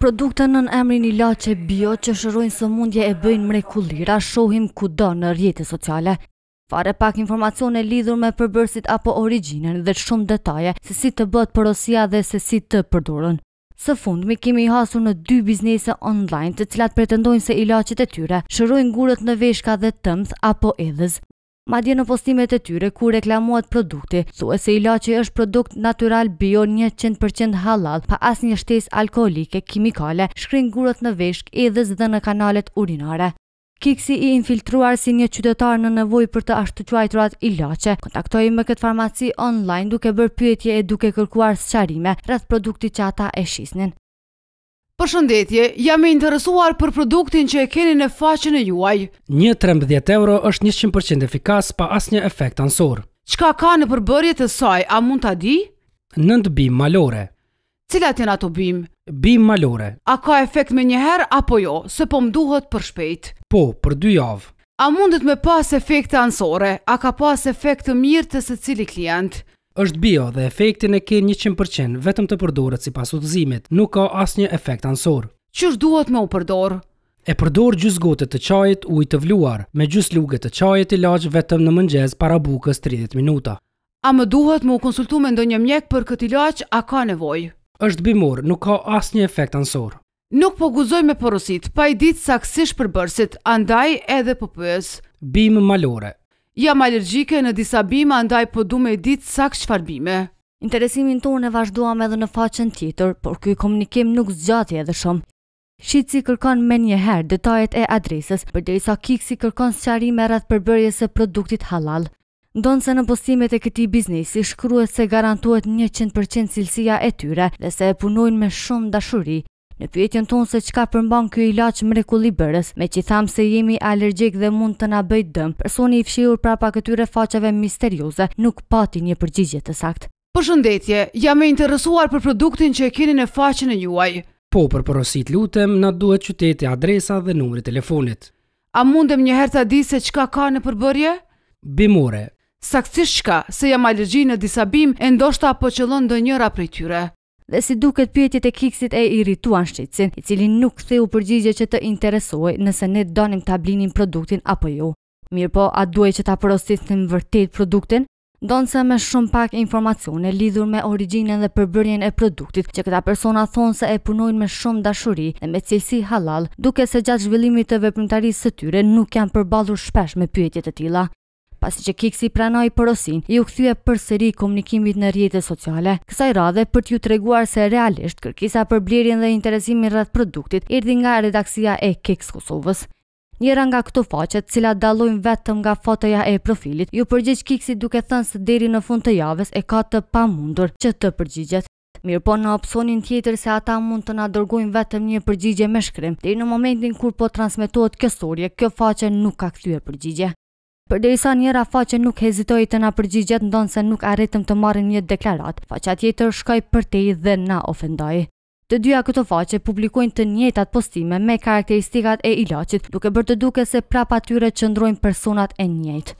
Produkte në emrin lache bio që shërojnë së mundje e bëjnë mrekullira, shohim ku do në rjetës sociale. Fare pak informacione lidhur me përbërsit apo originën dhe shumë detaje se si të bëtë përosia dhe se si të përdurën. Së fund, mi kemi hasur në dy biznese online të cilat pretendojnë se lachit e tyre shërojnë gurët në veshka dhe tëmth apo edhës ma dje në postimet e tyre ku reklamuat produkti, su e se ila është produkt natural bio 100% halal, pa as një shtes alkoholike, kimikale, shkrin gurët në veshk edhe dhe zë dhe në kanalet urinare. Kiksi i infiltruar si një qytetar në nevoj për të ashtuqua i trat Kontaktoj me këtë farmaci online duke bërë pyetje e duke kërkuar së qarime rrëth produkti që ata e shisnin. Për shëndetje, jam e interesuar për produktin që e keni në faqen e juaj. Një 13 euro është 100% efikas pa asnjë efekt ansor. Çka ka në përbërje të saj, a mund ta di? Nënd bim malore. Cilat janë ato bim? Bim malore. A ka efekt me njëherë apo jo, se po më duhet për shpejt? Po, për dy javë. A mundet me pas efekte ansore, a ka pas efekt të mirë të se cili klient? është bio dhe efektin e ke 100% vetëm të përdorët si pas utëzimit, nuk ka asë një efekt ansor. Qërë duhet me u përdorë? E përdor gjusë gotët të çajit u i të vluar, me gjusë lugë të çajit i laqë vetëm në mëngjes para bukës 30 minuta. A më duhet me u konsultu me ndonjë mjek për këtë laqë a ka nevoj? është bimor, nuk ka asë një efekt ansor. Nuk po guzoj me porosit, pa i ditë saksish për andaj edhe për pëz. malore. Jam allergjike në disa bime, andaj po du me ditë sakë shfar bime. Interesimin tonë e vazhduam edhe në faqen tjetër, por kuj komunikim nuk zgjati edhe shumë. Shqitësi kërkon me njëherë detajet e adresës, për dhe i sa kiksi kërkon së qari me ratë përbërje se produktit halal. Ndonë se në postimet e këti biznesi shkruet se garantuet 100% cilësia e tyre dhe se e punojnë me shumë dashuri, Në pyetjen tonë se çka përmban ky ilaç mreku liberës, me që tham se jemi alergjik dhe mund të na bëj dëm, personi i fshirur prapa këtyre faqave misterioze nuk pati një përgjigje të saktë. Përshëndetje, jam e interesuar për produktin që e keni në faqen e juaj. Po, për përosit lutem, na duhet qyteti, adresa dhe numri telefonit. A mundem një herë të di se çka ka në përbërje? Bimore. Saksisht çka? Se jam alergji në disa e ndoshta apo qëllon ndonjëra prej tyre dhe si duket pyetjet e kiksit e irrituan shqicin, i cili nuk u përgjigje që të interesoj nëse ne donim të ablinim produktin apo ju. Jo. Mirë po, a duaj që ta më vërtet produktin? Donë se me shumë pak informacione lidhur me originën dhe përbërjen e produktit që këta persona thonë se e punojnë me shumë dashuri dhe me cilësi halal, duke se gjatë zhvillimit të veprimtarisë së tyre nuk janë përbalur shpesh me pyetjet e tila pasi që Kiksi pranoj porosin, ju këthyje për sëri komunikimit në rjetët sociale, kësaj radhe për t'ju treguar se realisht kërkisa për blirin dhe interesimin rrëth produktit irdi nga redaksia e Kiks Kosovës. Njëra nga këto faqet, cila dalojnë vetëm nga fotoja e profilit, ju përgjith Kiksi duke thënë se deri në fund të javës e ka të pa mundur që të përgjigjet. Mirë po në opsonin tjetër se ata mund të nadërgojnë vetëm një përgjigje me shkrim, dhe i në momentin kur po transmitohet kjo kjo faqe nuk ka këthyre përgjigje. Për derisa njëra faqe nuk hezitoj të na përgjigjet ndonë se nuk arritëm të marrin një deklarat, faqa tjetër shkoj për te dhe na ofendoj. Të dyja këto faqe publikojnë të njëtat postime me karakteristikat e ilacit, duke për të duke se prapa tyre qëndrojnë personat e njëtë.